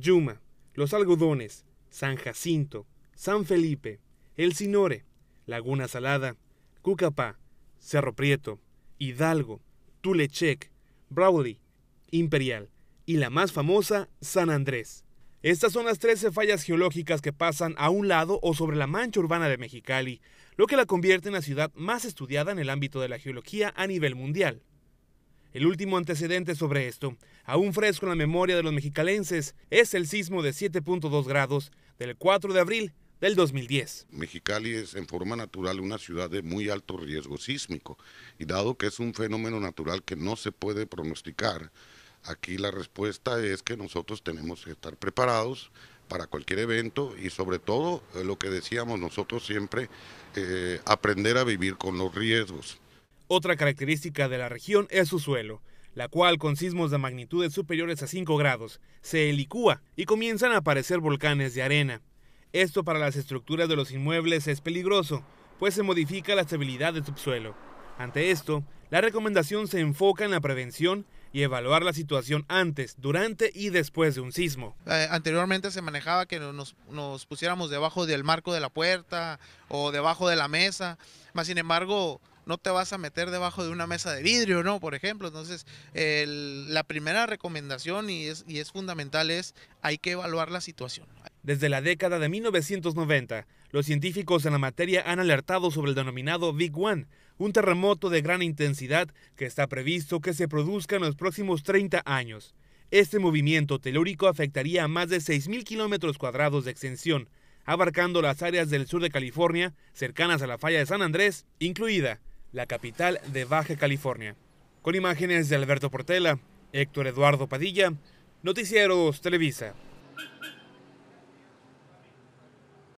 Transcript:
Yuma, Los Algodones, San Jacinto, San Felipe, El Sinore, Laguna Salada, Cucapá, Cerro Prieto, Hidalgo, Tulechec, Brawley, Imperial y la más famosa, San Andrés. Estas son las 13 fallas geológicas que pasan a un lado o sobre la mancha urbana de Mexicali, lo que la convierte en la ciudad más estudiada en el ámbito de la geología a nivel mundial. El último antecedente sobre esto, aún fresco en la memoria de los mexicalenses, es el sismo de 7.2 grados del 4 de abril del 2010. Mexicali es en forma natural una ciudad de muy alto riesgo sísmico y dado que es un fenómeno natural que no se puede pronosticar, aquí la respuesta es que nosotros tenemos que estar preparados para cualquier evento y sobre todo eh, lo que decíamos nosotros siempre, eh, aprender a vivir con los riesgos. Otra característica de la región es su suelo, la cual con sismos de magnitudes superiores a 5 grados se helicúa y comienzan a aparecer volcanes de arena. Esto para las estructuras de los inmuebles es peligroso, pues se modifica la estabilidad del subsuelo. Ante esto, la recomendación se enfoca en la prevención y evaluar la situación antes, durante y después de un sismo. Eh, anteriormente se manejaba que nos, nos, pusiéramos debajo del marco de la puerta o debajo de la mesa, más sin embargo no te vas a meter debajo de una mesa de vidrio, ¿no? Por ejemplo, entonces la primera recomendación y es, y es fundamental es hay que evaluar la situación. Desde la década de 1990, los científicos en la materia han alertado sobre el denominado Big One, un terremoto de gran intensidad que está previsto que se produzca en los próximos 30 años. Este movimiento telúrico afectaría a más de 6.000 kilómetros cuadrados de extensión, abarcando las áreas del sur de California, cercanas a la falla de San Andrés, incluida la capital de Baja California. Con imágenes de Alberto Portela, Héctor Eduardo Padilla, Noticieros Televisa.